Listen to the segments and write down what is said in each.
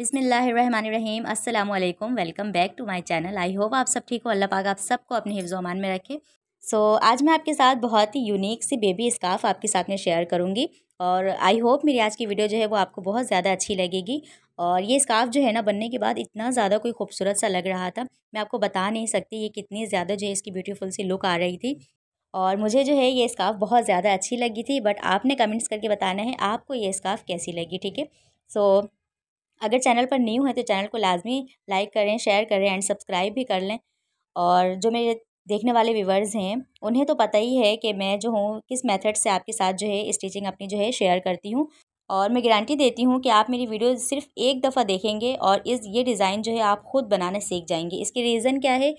बिसमीम अल्लाम welcome back to my channel I hope आप सब ठीक हो अल्लाह पाक आप सबको अपने हिफ्जोमान में रखे सो so, आज मैं आपके साथ बहुत ही यूनिक सी बेबी स्काफ़ आपके साथ में शेयर करूँगी और आई होप मेरी आज की वीडियो जो है वो आपको बहुत ज़्यादा अच्छी लगेगी और ये स्काफ़ जो है ना बनने के बाद इतना ज़्यादा कोई खूबसूरत सा लग रहा था मैं आपको बता नहीं सकती ये कितनी ज़्यादा जो है इसकी ब्यूटीफुल सी लुक आ रही थी और मुझे जो है ये स्काफ़ बहुत ज़्यादा अच्छी लगी थी बट आपने कमेंट्स करके बताना है आपको ये स्काफ़ कैसी लगी ठीक है सो अगर चैनल पर न्यू है तो चैनल को लाजमी लाइक करें शेयर करें एंड सब्सक्राइब भी कर लें और जो मेरे देखने वाले व्यूवर्स हैं उन्हें तो पता ही है कि मैं जो हूँ किस मेथड से आपके साथ जो है स्टिचिंग अपनी जो है शेयर करती हूँ और मैं गारंटी देती हूँ कि आप मेरी वीडियो सिर्फ एक दफ़ा देखेंगे और इस ये डिज़ाइन जो है आप खुद बनाना सीख जाएंगे इसके रीज़न क्या है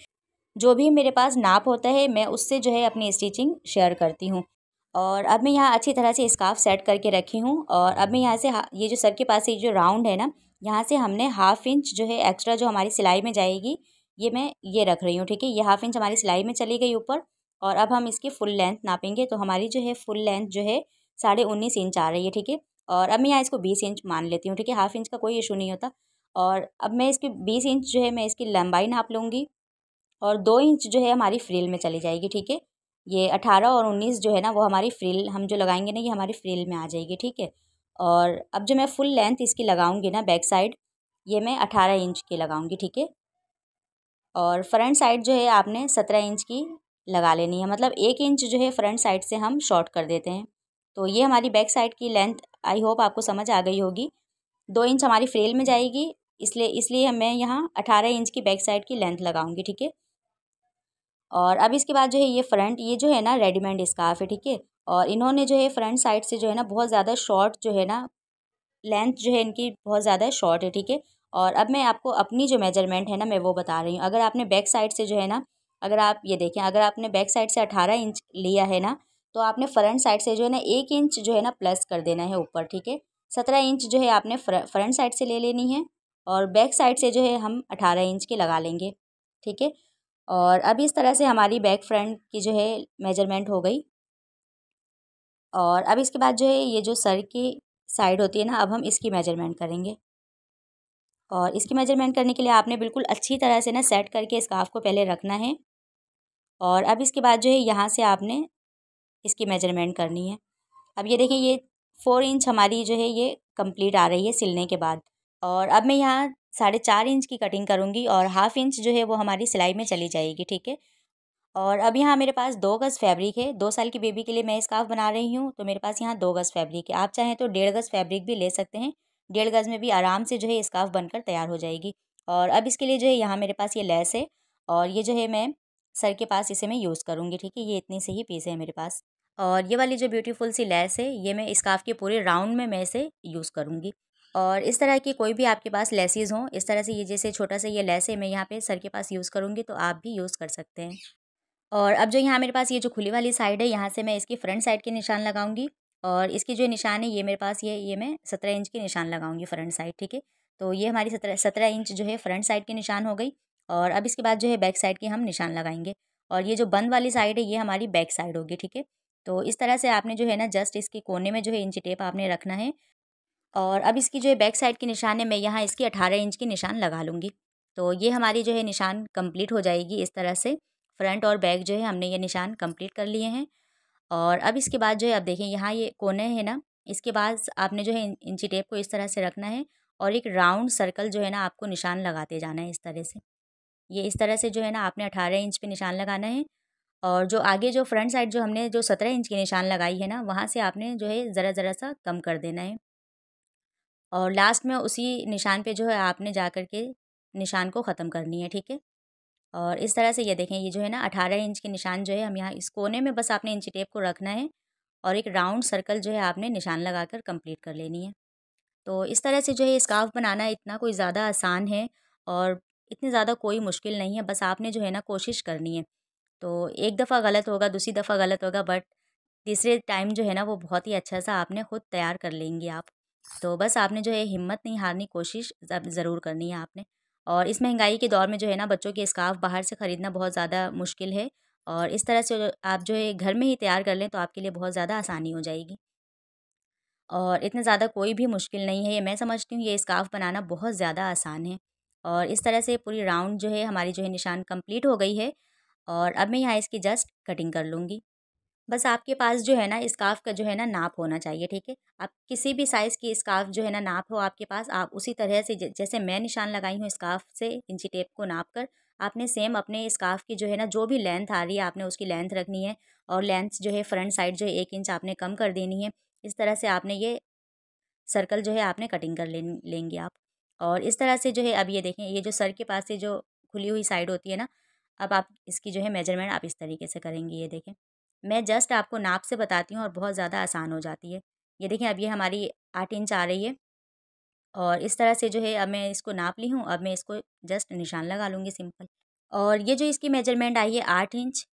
जो भी मेरे पास नाप होता है मैं उससे जो है अपनी स्टिचिंग शेयर करती हूँ और अब मैं यहाँ अच्छी तरह से स्काफ सेट करके रखी हूँ और अब मैं यहाँ से ये जो सर के पास ये जो राउंड है ना यहाँ से हमने हाफ इंच जो है एक्स्ट्रा जो हमारी सिलाई में जाएगी ये मैं ये रख रही हूँ ठीक है ये हाफ इंच हमारी सिलाई में चली गई ऊपर और अब हम इसकी फुल लेंथ नापेंगे तो हमारी जो है फुल लेंथ जो है साढ़े उन्नीस इंच आ रही है ठीक है और अब मैं यहाँ इसको बीस इंच मान लेती हूँ ठीक है हाफ इंच का कोई इशू नहीं होता और अब मैं इसकी बीस इंच जो है मैं इसकी लंबाई नाप लूँगी और दो इंच जो है हमारी फ्रिल में चली जाएगी ठीक है ये अठारह और उन्नीस जो है ना वो हमारी फ्रिल हम जो लगाएंगे ना ये हमारी फ्रिल में आ जाएगी ठीक है और अब जो मैं फुल लेंथ इसकी लगाऊंगी ना बैक साइड ये मैं अठारह इंच की लगाऊंगी ठीक है और फ्रंट साइड जो है आपने सत्रह इंच की लगा लेनी है मतलब एक इंच जो है फ्रंट साइड से हम शॉर्ट कर देते हैं तो ये हमारी बैक साइड की लेंथ आई होप आपको समझ आ गई होगी दो इंच हमारी फ्रेल में जाएगी इसलिए इसलिए मैं यहाँ अठारह इंच की बैक साइड की लेंथ लगाऊंगी ठीक है और अब इसके बाद जो है ये फ्रंट ये जो है ना रेडीमेड स्कार्फ है ठीक है और इन्होंने जो है फ्रंट साइड से जो है ना बहुत ज़्यादा शॉर्ट जो है ना लेंथ जो है इनकी बहुत ज़्यादा शॉर्ट है ठीक है और अब मैं आपको अपनी जो मेजरमेंट है ना मैं वो बता रही हूँ अगर आपने बैक साइड से जो है ना अगर आप ये देखें अगर आपने बैक साइड से अठारह इंच लिया है ना तो आपने फ्रंट साइड से जो है ना एक इंच जो है ना प्लस कर देना है ऊपर ठीक है सत्रह इंच जो है आपने फ्रंट साइड से ले लेनी है और बैक साइड से जो है हम अठारह इंच के लगा लेंगे ठीक है और अब इस तरह से हमारी बैक फ्रंट की जो है मेजरमेंट हो गई और अब इसके बाद जो है ये जो सर की साइड होती है ना अब हम इसकी मेजरमेंट करेंगे और इसकी मेजरमेंट करने के लिए आपने बिल्कुल अच्छी तरह से ना सेट करके स्काफ को पहले रखना है और अब इसके बाद जो है यहाँ से आपने इसकी मेजरमेंट करनी है अब ये देखें ये फ़ोर इंच हमारी जो है ये कंप्लीट आ रही है सिलने के बाद और अब मैं यहाँ साढ़े चार इंच की कटिंग करूँगी और हाफ़ इंच जो है वो हमारी सिलाई में चली जाएगी ठीक है और अब यहाँ मेरे पास दो गज़ फैब्रिक है दो साल की बेबी के लिए मैं स्काफ बना रही हूँ तो मेरे पास यहाँ दो गज़ फैब्रिक है आप चाहें तो डेढ़ गज़ फैब्रिक भी ले सकते हैं डेढ़ गज़ में भी आराम से जो है स्काफ बनकर तैयार हो जाएगी और अब इसके लिए जो है यहाँ मेरे पास ये लेस है और ये जो है मैं सर के पास इसे मैं यूज़ करूँगी ठीक है ये इतनी सी ही पीस है मेरे पास और ये वाली जो ब्यूटीफुल सी लेस है ये मैं स्काफ के पूरे राउंड में मैं इसे यूज़ करूँगी और इस तरह की कोई भी आपके पास लेसिस हों इस तरह से ये जैसे छोटा सा ये लेस है मैं यहाँ पे सर के पास यूज़ करूँगी तो आप भी यूज़ कर सकते हैं और अब जो यहाँ मेरे पास ये जो खुली वाली साइड है यहाँ से मैं इसकी फ्रंट साइड के निशान लगाऊंगी और इसकी जो निशान है ये मेरे पास ये ये मैं सत्रह इंच के निशान लगाऊंगी फ्रंट साइड ठीक है तो ये हमारी सत्रह सत्रह इंच जो है फ्रंट साइड के निशान हो गई और अब इसके बाद जो है बैक साइड की हम निशान लगाएंगे और ये जो बंद वाली साइड है ये हमारी बैक साइड होगी ठीक है तो इस तरह से आपने जो है ना जस्ट इसके कोने में जो है इंची टेप आपने रखना है और अब इसकी जो है बैक साइड की निशान है मैं यहाँ इसकी अठारह इंच की निशान लगा लूँगी तो ये हमारी जो है निशान कम्प्लीट हो जाएगी इस तरह से फ्रंट और बैक जो है हमने ये निशान कंप्लीट कर लिए हैं और अब इसके बाद जो है आप देखें यहाँ ये कोने है ना इसके बाद आपने जो है इंची टेप को इस तरह से रखना है और एक राउंड सर्कल जो है ना आपको निशान लगाते जाना है इस तरह से ये इस तरह से जो है ना आपने अठारह इंच पर निशान लगाना है और जो आगे जो फ्रंट साइड जो हमने जो सत्रह इंच की निशान लगाई है ना वहाँ से आपने जो है ज़रा ज़रा सा कम कर देना है और लास्ट में उसी निशान पे जो है आपने जा कर के निशान को ख़त्म करनी है ठीक है और इस तरह से ये देखें ये जो है ना अठारह इंच के निशान जो है हम यहाँ इस कोने में बस आपने इंची टेप को रखना है और एक राउंड सर्कल जो है आपने निशान लगा कर कम्प्लीट कर लेनी है तो इस तरह से जो है स्काफ़ बनाना इतना कोई ज़्यादा आसान है और इतनी ज़्यादा कोई मुश्किल नहीं है बस आपने जो है ना कोशिश करनी है तो एक दफ़ा गलत होगा दूसरी दफ़ा गलत होगा बट तीसरे टाइम जो है ना वो बहुत ही अच्छा सा आपने ख़ुद तैयार कर लेंगे आप तो बस आपने जो है हिम्मत नहीं हारनी कोशिश ज़रूर करनी है आपने और इस महंगाई के दौर में जो है ना बच्चों के स्काफ़ बाहर से ख़रीदना बहुत ज़्यादा मुश्किल है और इस तरह से आप जो है घर में ही तैयार कर लें तो आपके लिए बहुत ज़्यादा आसानी हो जाएगी और इतने ज़्यादा कोई भी मुश्किल नहीं है ये मैं समझती हूँ ये स्काफ़ बनाना बहुत ज़्यादा आसान है और इस तरह से पूरी राउंड जो है हमारी जो है निशान कंप्लीट हो गई है और अब मैं यहाँ इसकी जस्ट कटिंग कर लूँगी बस आपके पास जो है ना स्काफ का जो है ना नाप होना चाहिए ठीक है आप किसी भी साइज़ की स्काफ जो है ना नाप हो आपके पास आप उसी तरह से जैसे मैं निशान लगाई हूँ स्काफ से इंची टेप को नाप कर आपने सेम अपने स्काफ की जो है ना जो भी लेंथ आ रही है आपने उसकी लेंथ रखनी है और लेंथ जो है फ्रंट साइड जो है एक इंच आपने कम कर देनी है इस तरह से आपने ये सर्कल जो है आपने कटिंग कर लेंगे आप और इस तरह से जो है अब ये देखें ये जो सर के पास से जो खुली हुई साइड होती है ना अब आप इसकी जो है मेजरमेंट आप इस तरीके से करेंगे ये देखें मैं जस्ट आपको नाप से बताती हूँ और बहुत ज़्यादा आसान हो जाती है ये देखें अब ये हमारी आठ इंच आ रही है और इस तरह से जो है अब मैं इसको नाप ली हूँ अब मैं इसको जस्ट निशान लगा लूँगी सिंपल और ये जो इसकी मेजरमेंट आई है आठ इंच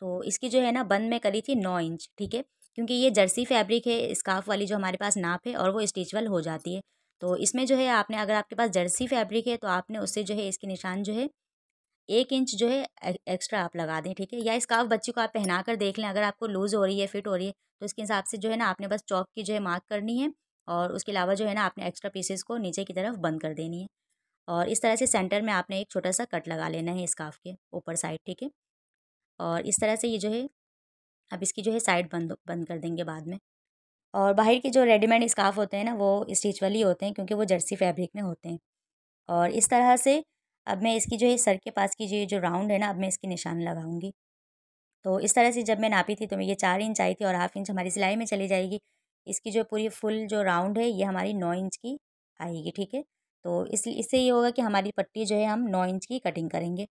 तो इसकी जो है ना बंद मैं करी थी नौ इंच ठीक है क्योंकि ये जर्सी फैब्रिक है स्काफ वाली जो हमारे पास नाप है और वो स्टिचवल हो जाती है तो इसमें जो है आपने अगर आपके पास जर्सी फैब्रिक है तो आपने उससे जो है इसके निशान जो है एक इंच जो है एक्स्ट्रा आप लगा दें ठीक है या स्काफ बच्ची को आप पहना कर देख लें अगर आपको लूज़ हो रही है फिट हो रही है तो इसके हिसाब से जो है ना आपने बस चौक की जो है मार्क करनी है और उसके अलावा जो है ना आपने एक्स्ट्रा पीसेस को नीचे की तरफ बंद कर देनी है और इस तरह से सेंटर में आपने एक छोटा सा कट लगा लेना है स्काफ के ऊपर साइड ठीक है और इस तरह से ये जो है अब इसकी जो है साइड बंद बंद कर देंगे बाद में और बाहर के जो रेडीमेड स्काफ होते हैं ना वो स्टिच वाली होते हैं क्योंकि वो जर्सी फैब्रिक में होते हैं और इस तरह से अब मैं इसकी जो है सर के पास की जो ये जो राउंड है ना अब मैं इसकी निशान लगाऊंगी तो इस तरह से जब मैं नापी थी तो मैं ये चार इंच आई थी और हाफ इंच हमारी सिलाई में चली जाएगी इसकी जो पूरी फुल जो राउंड है ये हमारी नौ इंच की आएगी ठीक है तो इस इससे ये होगा कि हमारी पट्टी जो है हम नौ इंच की कटिंग करेंगे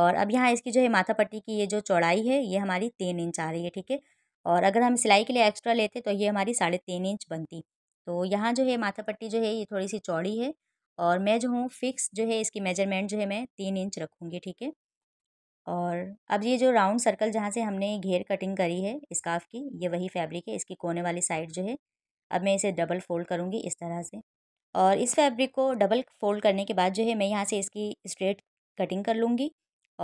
और अब यहाँ इसकी जो है माथा पट्टी की ये जो चौड़ाई है ये हमारी तीन इंच आ रही है ठीक है और अगर हम सिलाई के लिए एक्स्ट्रा लेते तो ये हमारी साढ़े तीन इंच बनती तो यहाँ जो है माथा पट्टी जो है ये थोड़ी सी चौड़ी है और मैं जो हूँ फिक्स जो है इसकी मेजरमेंट जो है मैं तीन इंच रखूँगी ठीक है और अब ये जो राउंड सर्कल जहाँ से हमने घेर कटिंग करी है स्काफ की ये वही फैब्रिक है इसकी कोने वाली साइड जो है अब मैं इसे डबल फोल्ड करूँगी इस तरह से और इस फैब्रिक को डबल फोल्ड करने के बाद जो है मैं यहाँ से इसकी स्ट्रेट कटिंग कर लूँगी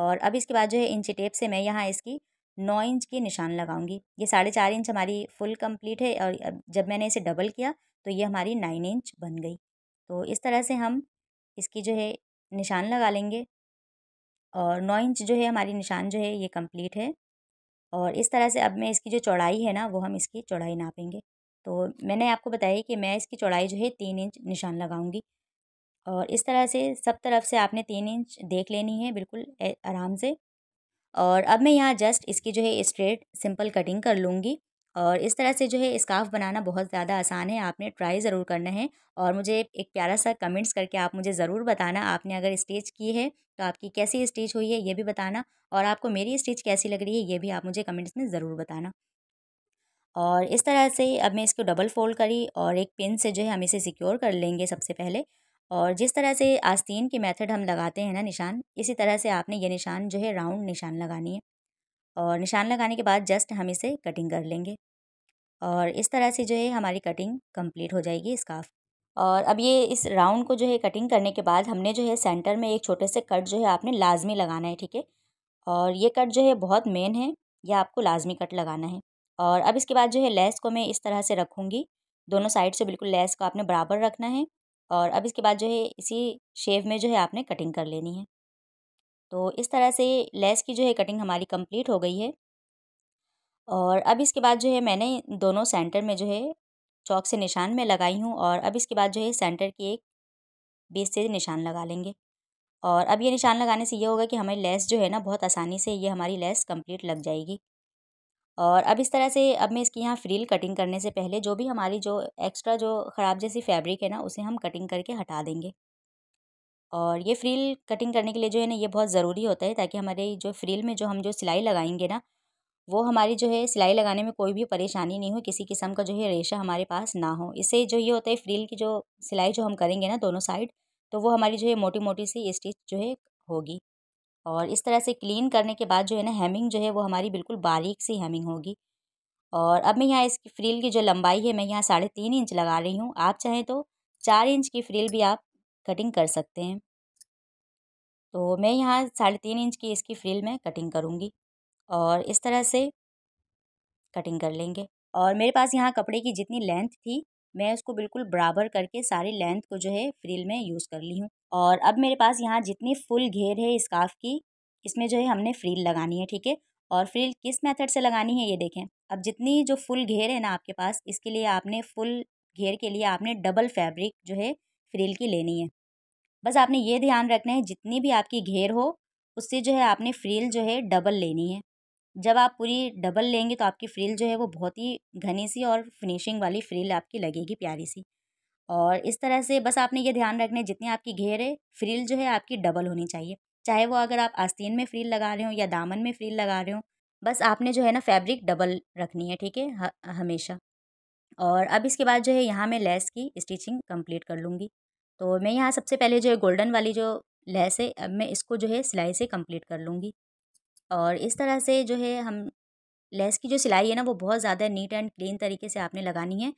और अब इसके बाद जो है इंची टेप से मैं यहाँ इसकी नौ इंच की निशान लगाऊंगी ये साढ़े चार इंच हमारी फुल कंप्लीट है और जब मैंने इसे डबल किया तो ये हमारी नाइन इंच बन गई तो इस तरह से हम इसकी जो है निशान लगा लेंगे और नौ इंच जो है हमारी निशान जो है ये कंप्लीट है और इस तरह से अब मैं इसकी जो चौड़ाई है ना वो हम इसकी चौड़ाई नापेंगे तो मैंने आपको बताया कि मैं इसकी चौड़ाई जो है तीन इंच निशान लगाऊंगी और इस तरह से सब तरफ से आपने तीन इंच देख लेनी है बिल्कुल आराम से और अब मैं यहाँ जस्ट इसकी जो है स्ट्रेट सिंपल कटिंग कर लूँगी और इस तरह से जो है स्काफ़ बनाना बहुत ज़्यादा आसान है आपने ट्राई ज़रूर करना है और मुझे एक प्यारा सा कमेंट्स करके आप मुझे ज़रूर बताना आपने अगर स्टिच की है तो आपकी कैसी स्टिच हुई है ये भी बताना और आपको मेरी स्टिच कैसी लग रही है ये भी आप मुझे कमेंट्स में ज़रूर बताना और इस तरह से अब मैं इसको डबल फोल्ड करी और एक पिन से जो है हम इसे सिक्योर कर लेंगे सबसे पहले और जिस तरह से आस्तीन के मेथड हम लगाते हैं ना निशान इसी तरह से आपने ये निशान जो है राउंड निशान लगानी है और निशान लगाने के बाद जस्ट हम इसे कटिंग कर लेंगे और इस तरह से जो है हमारी कटिंग कंप्लीट हो जाएगी स्काफ और अब ये इस राउंड को जो है कटिंग करने के बाद हमने जो है सेंटर में एक छोटे से कट जो है आपने लाजमी लगाना है ठीक है और ये कट जो है बहुत मेन है यह आपको लाजमी कट लगाना है और अब इसके बाद जो है लेस को मैं इस तरह से रखूँगी दोनों साइड से बिल्कुल लेस को आपने बराबर रखना है और अब इसके बाद जो है इसी शेप में जो है आपने कटिंग कर लेनी है तो इस तरह से लेस की जो है कटिंग हमारी कंप्लीट हो गई है और अब इसके बाद जो है मैंने दोनों सेंटर में जो है चौक से निशान में लगाई हूँ और अब इसके बाद जो है सेंटर की एक बेस से निशान लगा लेंगे और अब ये निशान लगाने से ये होगा कि हमारी लेस जो है ना बहुत आसानी से ये हमारी लेस कंप्लीट लग जाएगी और अब इस तरह से अब मैं इसकी यहाँ फ्रील कटिंग करने से पहले जो भी हमारी जो एक्स्ट्रा जो ख़राब जैसी फैब्रिक है ना उसे हम कटिंग करके हटा देंगे और ये फ्रिल कटिंग करने के लिए जो है ना ये बहुत ज़रूरी होता है ताकि हमारे जो फ्रिल में जो हम जो सिलाई लगाएंगे ना वो हमारी जो है सिलाई लगाने में कोई भी परेशानी नहीं हो किसी किस्म का जो है रेशा हमारे पास ना हो इससे जो ये होता है फ्रिल की जो सिलाई जो हम करेंगे ना दोनों साइड तो वो हमारी जो है मोटी मोटी सी स्टिच जो है होगी और इस तरह से क्लीन करने के बाद जो है ना हेमिंग जो है वो हमारी बिल्कुल बारीक सी हेमिंग होगी और अब मैं यहाँ इसकी फ्रील की जो लंबाई है मैं यहाँ साढ़े तीन इंच लगा रही हूँ आप चाहें तो चार इंच की फ्रिल भी आप कटिंग कर सकते हैं तो मैं यहाँ साढ़े तीन इंच की इसकी फ्रिल में कटिंग करूँगी और इस तरह से कटिंग कर लेंगे और मेरे पास यहाँ कपड़े की जितनी लेंथ थी मैं उसको बिल्कुल बराबर करके सारी लेंथ को जो है फ्रिल में यूज़ कर ली हूँ और अब मेरे पास यहाँ जितनी फुल घेर है स्काफ की इसमें जो है हमने फ्रिल लगानी है ठीक है और फ्रिल किस मेथड से लगानी है ये देखें अब जितनी जो फुल घेर है ना आपके पास इसके लिए आपने फुल घेर के लिए आपने डबल फैब्रिक जो है फ्रिल की लेनी है बस आपने ये ध्यान रखना है जितनी भी आपकी घेर हो उससे जो है आपने फ्रिल जो है डबल लेनी है जब आप पूरी डबल लेंगे तो आपकी फ्रिल जो है वो बहुत ही घनी सी और फिनिशिंग वाली फ्रिल आपकी लगेगी प्यारी सी और इस तरह से बस आपने ये ध्यान रखना है जितनी आपकी घेर है फ्रिल जो है आपकी डबल होनी चाहिए चाहे वो अगर आप आस्तीन में फ्रिल लगा रहे हो या दामन में फ्रिल लगा रहे हो बस आपने जो है ना फैब्रिक डबल रखनी है ठीक है हमेशा और अब इसके बाद जो है यहाँ मैं लेस की स्टिचिंग कंप्लीट कर लूँगी तो मैं यहाँ सबसे पहले जो है गोल्डन वाली जो लैस है अब मैं इसको जो है सिलाई से कंप्लीट कर लूँगी और इस तरह से जो है हम लेस की जो सिलाई है ना वो बहुत ज़्यादा नीट एंड क्लीन तरीके से आपने लगानी है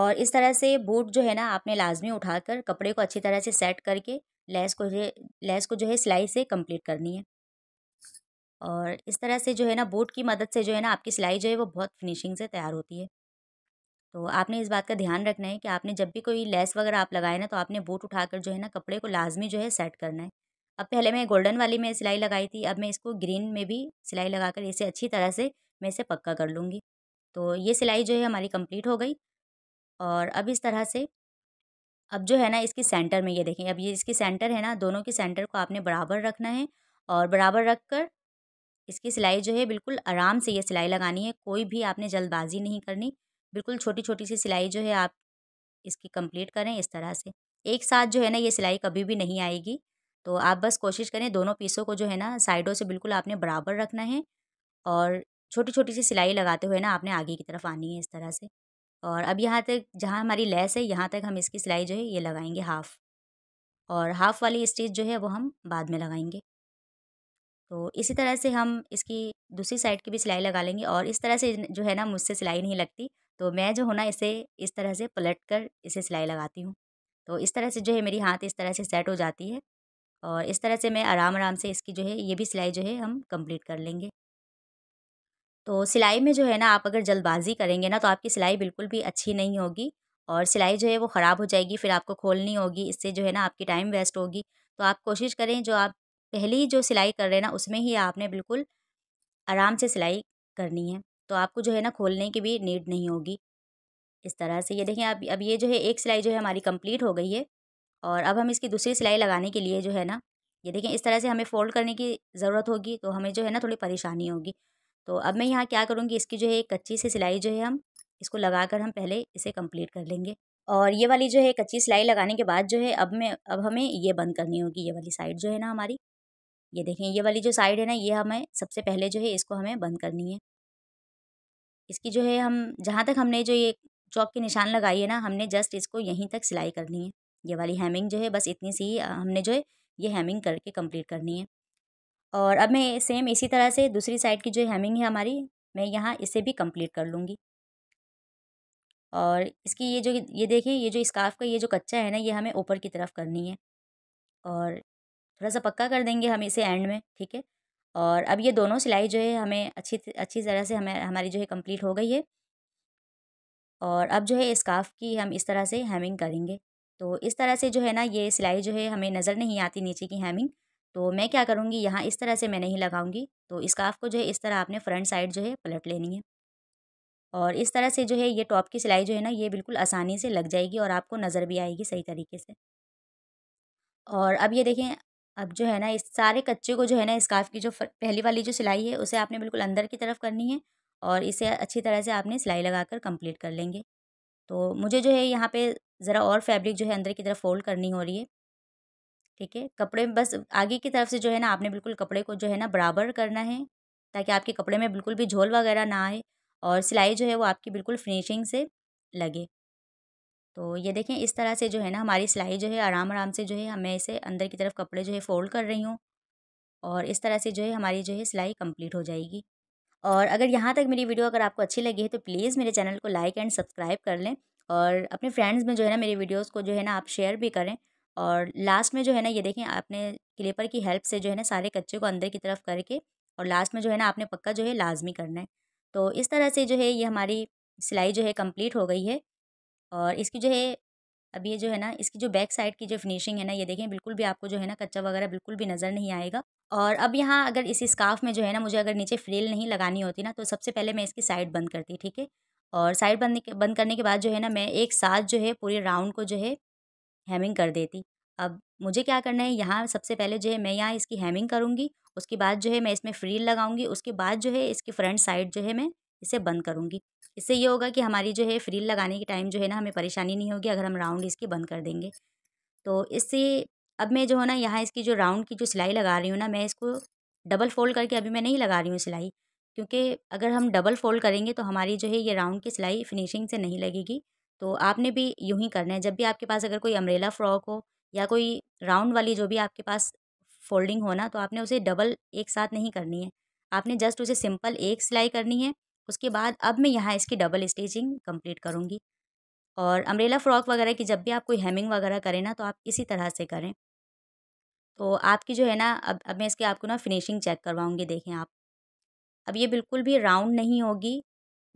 और इस तरह से बूट जो है ना आपने लाजमी उठाकर कपड़े को अच्छी तरह से सेट करके लेस को जो लेस को जो है सिलाई से कम्प्लीट करनी है और इस तरह से जो है ना बूट की मदद से जो है ना आपकी सिलाई जो है वो बहुत फिनिशिंग से तैयार होती है तो आपने इस बात का ध्यान रखना है कि आपने जब भी कोई लेस वगैरह आप लगाए ना तो आपने बूट उठाकर जो है ना कपड़े को लाजमी जो है सेट करना है अब पहले मैं गोल्डन वाली में सिलाई लगाई थी अब मैं इसको ग्रीन में भी सिलाई लगाकर इसे अच्छी तरह से मैं इसे पक्का कर लूँगी तो ये सिलाई जो है हमारी कंप्लीट हो गई और अब इस तरह से अब जो है ना इसकी सेंटर में ये देखें अब ये इसकी सेंटर है ना दोनों की सेंटर को आपने बराबर रखना है और बराबर रख कर इसकी सिलाई जो है बिल्कुल आराम से ये सिलाई लगानी है कोई भी आपने जल्दबाजी नहीं करनी बिल्कुल छोटी छोटी सी सिलाई जो है आप इसकी कंप्लीट करें इस तरह से एक साथ जो है ना ये सिलाई कभी भी नहीं आएगी तो आप बस कोशिश करें दोनों पीसों को जो है ना साइडों से बिल्कुल आपने बराबर रखना है और छोटी छोटी सी सिलाई लगाते हुए ना आपने आगे की तरफ आनी है इस तरह से और अब यहाँ तक जहाँ हमारी लेस है यहाँ तक हम इसकी सिलाई जो है ये लगाएंगे हाफ़ और हाफ़ वाली स्टिच जो है वो हम बाद में लगाएंगे तो इसी तरह से हम इसकी दूसरी साइड की भी सिलाई लगा लेंगे और इस तरह से जो है ना मुझसे सिलाई नहीं लगती तो मैं जो हूँ ना इसे इस तरह से पलट कर इसे सिलाई लगाती हूँ तो इस तरह से जो है मेरी हाथ इस तरह से सेट हो जाती है और इस तरह से मैं आराम आराम से इसकी जो है ये भी सिलाई जो है हम कंप्लीट कर लेंगे तो सिलाई में जो है ना आप अगर जल्दबाजी करेंगे ना तो आपकी सिलाई बिल्कुल भी अच्छी नहीं होगी और सिलाई जो है वो ख़राब हो जाएगी फिर आपको खोलनी होगी इससे जो है ना आपकी टाइम वेस्ट होगी तो आप कोशिश करें जो आप पहले ही जो सिलाई कर रहे हैं ना उसमें ही आपने बिल्कुल आराम से सिलाई करनी है तो आपको जो है ना खोलने की भी नीड नहीं होगी इस तरह से ये देखें अब अब ये जो है एक सिलाई जो है हमारी कंप्लीट हो गई है और अब हम इसकी दूसरी सिलाई लगाने के लिए जो है ना ये देखें इस तरह से हमें फ़ोल्ड करने की ज़रूरत होगी तो हमें जो है ना थोड़ी परेशानी होगी तो अब मैं यहाँ क्या करूँगी इसकी जो है कच्ची सी सिलाई जो है हम इसको लगा कर हम पहले इसे कम्प्लीट कर लेंगे और ये वाली जो है कच्ची सिलाई लगाने के बाद जो है अब मैं अब हमें ये बंद करनी होगी ये वाली साइड जो है ना हमारी ये देखें ये वाली जो साइड है ना ये हमें सबसे पहले जो है इसको हमें बंद करनी है इसकी जो है हम जहाँ तक हमने जो ये चौक के निशान लगाई है ना हमने जस्ट इसको यहीं तक सिलाई करनी है ये वाली हैमिंग जो है बस इतनी सी हमने जो है ये हैमिंग करके कंप्लीट करनी है और अब मैं सेम इसी तरह से दूसरी साइड की जो हैमिंग है हमारी मैं यहाँ इसे भी कंप्लीट कर लूँगी और इसकी ये जो ये देखिए ये जो स्कार्फ़ का ये जो कच्चा है ना ये हमें ऊपर की तरफ करनी है और थोड़ा सा पक्का कर देंगे हम इसे एंड में ठीक है और अब ये दोनों सिलाई जो है हमें अच्छी अच्छी तरह से हमें हमारी जो है कंप्लीट हो गई है और अब जो है स्काफ की हम इस तरह से हेमिंग करेंगे तो इस तरह से जो है ना ये सिलाई जो है हमें नज़र नहीं आती नीचे की हैमिंग तो मैं क्या करूँगी यहाँ इस तरह से मैं नहीं लगाऊँगी तो स्काफ को जो है इस तरह आपने फ्रंट साइड जो है पलट लेनी है और इस तरह से जो है ये टॉप की सिलाई जो है ना ये बिल्कुल आसानी से लग जाएगी और आपको नज़र भी आएगी सही तरीके से और अब ये देखें अब जो है ना इस सारे कच्चे को जो है ना स्कार्फ की जो पहली वाली जो सिलाई है उसे आपने बिल्कुल अंदर की तरफ करनी है और इसे अच्छी तरह से आपने सिलाई लगा कर कंप्लीट कर लेंगे तो मुझे जो है यहाँ पे ज़रा और फैब्रिक जो है अंदर की तरफ फोल्ड करनी हो रही है ठीक है कपड़े बस आगे की तरफ से जो है ना आपने बिल्कुल कपड़े को जो है ना बराबर करना है ताकि आपके कपड़े में बिल्कुल भी झोल वगैरह ना आए और सिलाई जो है वो आपकी बिल्कुल फिनिशिंग से लगे तो ये देखें इस तरह से जो है ना हमारी सिलाई जो है आराम आराम से जो है हमें इसे अंदर की तरफ कपड़े जो है फ़ोल्ड कर रही हूँ और इस तरह से जो है हमारी जो है सिलाई कंप्लीट हो जाएगी और अगर यहाँ तक मेरी वीडियो अगर आपको अच्छी लगी है तो प्लीज़ मेरे चैनल को लाइक एंड सब्सक्राइब कर लें और अपने फ्रेंड्स में जो है ना मेरी वीडियोस को जो है ना आप शेयर भी करें और लास्ट में जो है ना ये देखें आपने क्लिपर की हेल्प से जो है ना सारे कच्चे को अंदर की तरफ करके और लास्ट में जो है ना आपने पक्का जो है लाजमी करना है तो इस तरह से जो है ये हमारी सिलाई जो है कंप्लीट हो गई है और इसकी जो है अब ये जो है ना इसकी जो बैक साइड की जो फिनिशिंग है ना ये देखें बिल्कुल भी आपको जो है ना कच्चा वगैरह बिल्कुल भी नज़र नहीं आएगा और अब यहाँ अगर इसी स्काफ में जो है ना मुझे अगर नीचे फ्रेल नहीं लगानी होती ना तो सबसे पहले मैं इसकी साइड बंद करती ठीक है और साइड बंद बंद करने के बाद जो है ना मैं एक साथ जो है पूरे राउंड को जो है हेमिंग कर देती अब मुझे क्या करना है यहाँ सबसे पहले जो है मैं यहाँ इसकी हेमिंग करूँगी उसके बाद जो है मैं इसमें फ्रील लगाऊंगी उसके बाद जो है इसकी फ्रंट साइड जो है मैं इसे बंद करूँगी इससे ये होगा कि हमारी जो है फ्रील लगाने के टाइम जो है ना हमें परेशानी नहीं होगी अगर हम राउंड इसकी बंद कर देंगे तो इससे अब मैं जो है ना यहाँ इसकी जो राउंड की जो सिलाई लगा रही हूँ ना मैं इसको डबल फोल्ड करके अभी मैं नहीं लगा रही हूँ सिलाई क्योंकि अगर हम डबल फोल्ड करेंगे तो हमारी जो है ये राउंड की सिलाई फिनिशिंग से नहीं लगेगी तो आपने भी यूँ ही करना है जब भी आपके पास अगर कोई अम्ब्रेला फ्रॉक हो या कोई राउंड वाली जो भी आपके पास फोल्डिंग हो ना तो आपने उसे डबल एक साथ नहीं करनी है आपने जस्ट उसे सिंपल एक सिलाई करनी है उसके बाद अब मैं यहाँ इसकी डबल स्टिचिंग कंप्लीट करूँगी और अम्ब्रेला फ्रॉक वगैरह की जब भी आप कोई हेमिंग वगैरह करें ना तो आप इसी तरह से करें तो आपकी जो है ना अब अब मैं इसकी आपको ना फिनिशिंग चेक करवाऊँगी देखें आप अब ये बिल्कुल भी राउंड नहीं होगी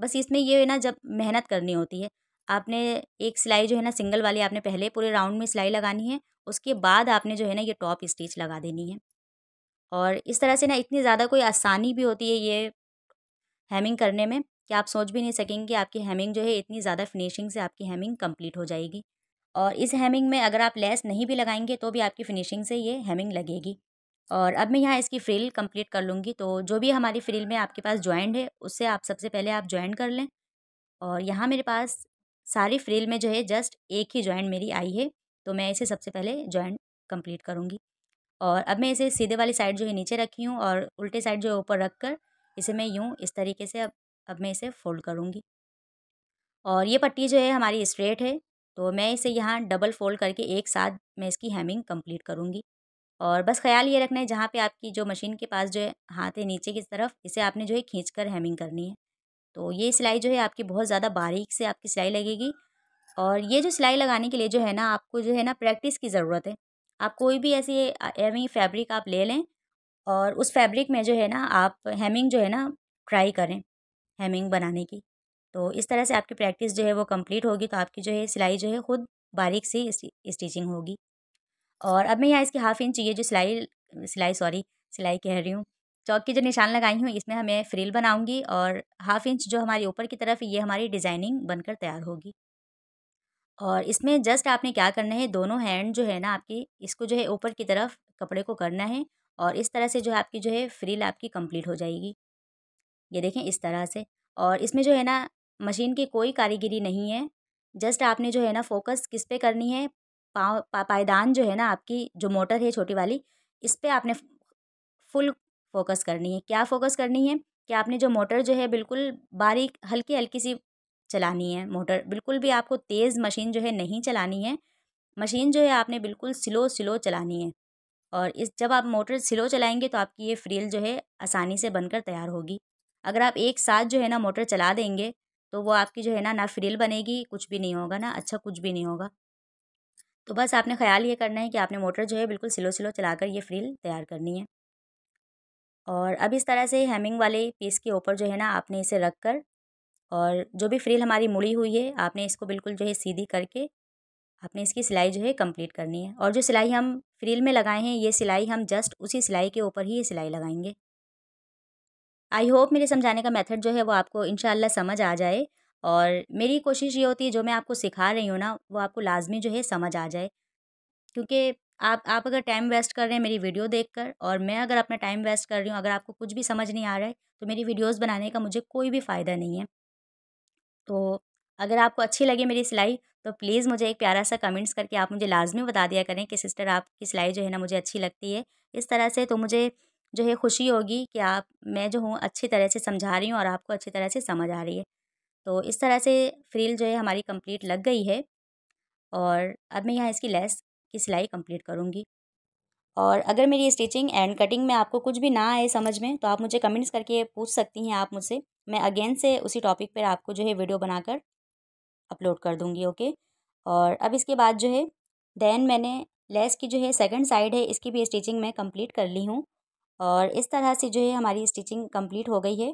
बस इसमें ये है ना जब मेहनत करनी होती है आपने एक सिलाई जो है ना सिंगल वाली आपने पहले पूरे राउंड में सिलाई लगानी है उसके बाद आपने जो है ना ये टॉप स्टिच लगा देनी है और इस तरह से ना इतनी ज़्यादा कोई आसानी भी होती है ये हैमिंग करने में कि आप सोच भी नहीं सकेंगे कि आपकी हैमिंग जो है इतनी ज़्यादा फिनिशिंग से आपकी हैमिंग कंप्लीट हो जाएगी और इस हैमिंग में अगर आप लेस नहीं भी लगाएंगे तो भी आपकी फिनिशिंग से ये हैमिंग लगेगी और अब मैं यहाँ इसकी फ्रिल कंप्लीट कर लूँगी तो जो भी हमारी फ्रिल में आपके पास ज्वाइंट है उससे आप सबसे पहले आप ज्वाइन कर लें और यहाँ मेरे पास सारी फ्रिल में जो है जस्ट एक ही ज्वाइंट मेरी आई है तो मैं इसे सबसे पहले ज्वाइंट कम्प्लीट करूँगी और अब मैं इसे सीधे वाली साइड जो है नीचे रखी हूँ और उल्टे साइड जो है ऊपर रख कर इसे मैं यूँ इस तरीके से अब अब मैं इसे फोल्ड करूँगी और ये पट्टी जो है हमारी स्ट्रेट है तो मैं इसे यहाँ डबल फोल्ड करके एक साथ मैं इसकी हेमिंग कंप्लीट करूँगी और बस ख्याल ये रखना है जहाँ पे आपकी जो मशीन के पास जो है हाथ है नीचे की तरफ इसे आपने जो है खींच कर हेमिंग करनी है तो ये सिलाई जो है आपकी बहुत ज़्यादा बारीक से आपकी सिलाई लगेगी और ये जो सिलाई लगाने के लिए जो है ना आपको जो है ना प्रैक्टिस की ज़रूरत है आप कोई भी ऐसी एमी फैब्रिक आप ले लें और उस फैब्रिक में जो है ना आप हेमिंग जो है ना ट्राई करें हेमिंग बनाने की तो इस तरह से आपकी प्रैक्टिस जो है वो कंप्लीट होगी तो आपकी जो है सिलाई जो है ख़ुद बारीक सी स्टिचिंग होगी और अब मैं यहाँ इसकी हाफ इंच ये जो सिलाई सिलाई सॉरी सिलाई कह रही हूँ चौक की जो निशान लगाई हूँ इसमें हमें फ्रिल बनाऊँगी और हाफ इंच जो हमारी ऊपर की तरफ ये हमारी डिज़ाइनिंग बनकर तैयार होगी और इसमें जस्ट आपने क्या करना है दोनों हैंड जो है ना आपकी इसको जो है ऊपर की तरफ कपड़े को करना है और इस तरह से जो है आपकी जो है फ्रिल आपकी कंप्लीट हो जाएगी ये देखें इस तरह से और इसमें जो है ना मशीन की कोई कारीगरी नहीं है जस्ट आपने जो है ना फोकस किस पे करनी है पाव पा, पायदान जो है ना आपकी जो मोटर है छोटी वाली इस पर आपने फुल फोकस करनी है क्या फोकस करनी है कि आपने जो मोटर जो है बिल्कुल बारीक हल्की हल्की सी चलानी है मोटर बिल्कुल भी आपको तेज़ मशीन जो है नहीं चलानी है मशीन जो है आपने बिल्कुल स्लो स्लो चलानी है और इस जब आप मोटर स्लो चलाएंगे तो आपकी ये फ्रील जो है आसानी से बनकर तैयार होगी अगर आप एक साथ जो है ना मोटर चला देंगे तो वो आपकी जो है ना ना फ्रील बनेगी कुछ भी नहीं होगा ना अच्छा कुछ भी नहीं होगा तो बस आपने ख्याल ये करना है कि आपने मोटर जो है बिल्कुल स्लो स्लो चला ये फ्रील तैयार करनी है और अब इस तरह से हेमिंग वाले पीस के ऊपर जो है ना आपने इसे रख कर और जो भी फ्रील हमारी मुड़ी हुई है आपने इसको बिल्कुल जो है सीधी करके आपने इसकी सिलाई जो है कंप्लीट करनी है और जो सिलाई हम फ्रील में लगाए हैं ये सिलाई हम जस्ट उसी सिलाई के ऊपर ही ये सिलाई लगाएंगे आई होप मेरे समझाने का मेथड जो है वो आपको इन समझ आ जाए और मेरी कोशिश ये होती है जो मैं आपको सिखा रही हूँ ना वो आपको लाजमी जो है समझ आ जाए क्योंकि आप आप अगर टाइम वेस्ट कर रहे हैं मेरी वीडियो देखकर और मैं अगर अपना टाइम वेस्ट कर रही हूँ अगर आपको कुछ भी समझ नहीं आ रहा है तो मेरी वीडियोस बनाने का मुझे कोई भी फ़ायदा नहीं है तो अगर आपको अच्छी लगे मेरी सिलाई तो प्लीज़ मुझे एक प्यारा सा कमेंट्स करके आप मुझे लाजमी बता दिया करें कि सिस्टर आपकी सिलाई जो है ना मुझे अच्छी लगती है इस तरह से तो मुझे जो है खुशी होगी कि आप मैं जो हूँ अच्छी तरह से समझा रही हूँ और आपको अच्छी तरह से समझ आ रही है तो इस तरह से फ्रील जो है हमारी कंप्लीट लग गई है और अब मैं यहाँ इसकी लेस की सिलाई कंप्लीट करूँगी और अगर मेरी स्टिचिंग एंड कटिंग में आपको कुछ भी ना आए समझ में तो आप मुझे कमेंट्स करके पूछ सकती हैं आप मुझसे मैं अगेन से उसी टॉपिक पर आपको जो है वीडियो बनाकर अपलोड कर दूँगी ओके और अब इसके बाद जो है देन मैंने लेस की जो है सेकंड साइड है इसकी भी स्टिचिंग मैं कंप्लीट कर ली हूँ और इस तरह से जो है हमारी स्टिचिंग कंप्लीट हो गई है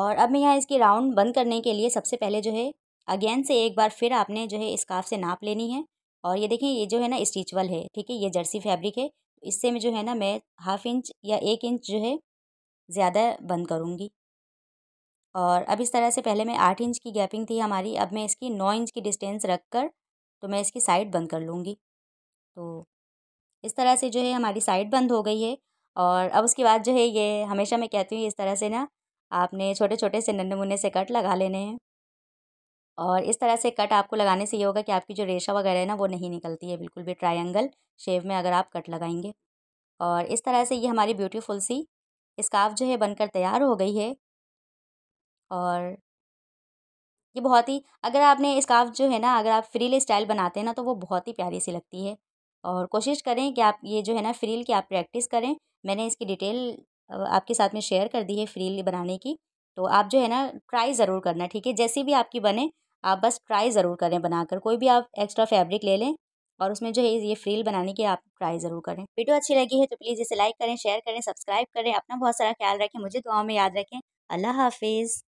और अब मैं यहाँ इसकी राउंड बंद करने के लिए सबसे पहले जो है अगेन से एक बार फिर आपने जो है इस्काफ से नाप लेनी है और ये देखें ये जो है ना स्टिचवल है ठीक है ये जर्सी फैब्रिक है इससे में जो है ना मैं हाफ इंच या एक इंच जो है ज़्यादा बंद करूँगी और अब इस तरह से पहले मैं आठ इंच की गैपिंग थी हमारी अब मैं इसकी नौ इंच की डिस्टेंस रख कर तो मैं इसकी साइड बंद कर लूँगी तो इस तरह से जो है हमारी साइड बंद हो गई है और अब उसके बाद जो है ये हमेशा मैं कहती हूँ इस तरह से ना आपने छोटे छोटे से नन्हे मुन्ने से कट लगा लेने हैं और इस तरह से कट आपको लगाने से ये होगा कि आपकी जो रेशा वगैरह है ना वो नहीं निकलती है बिल्कुल भी ट्रायंगल शेप में अगर आप कट लगाएंगे और इस तरह से ये हमारी ब्यूटीफुल सी स्कार्फ जो है बनकर तैयार हो गई है और ये बहुत ही अगर आपने स्कार्फ जो है ना अगर आप फ्रील स्टाइल बनाते हैं ना तो वो बहुत ही प्यारी सी लगती है और कोशिश करें कि आप ये जो है ना फ्रील की आप प्रैक्टिस करें मैंने इसकी डिटेल आपके साथ में शेयर कर दी है फ्रील बनाने की तो आप जो है ना ट्राई ज़रूर करना ठीक है जैसी भी आपकी बने आप बस ट्राई ज़रूर करें बनाकर कोई भी आप एक्स्ट्रा फैब्रिक ले लें और उसमें जो है ये फ्रील बनाने की आप ट्राई ज़रूर करें वीडियो अच्छी लगी है तो प्लीज़ इसे लाइक करें शेयर करें सब्सक्राइब करें अपना बहुत सारा ख्याल रखें मुझे दुआ में याद रखें अल्लाह हाफिज़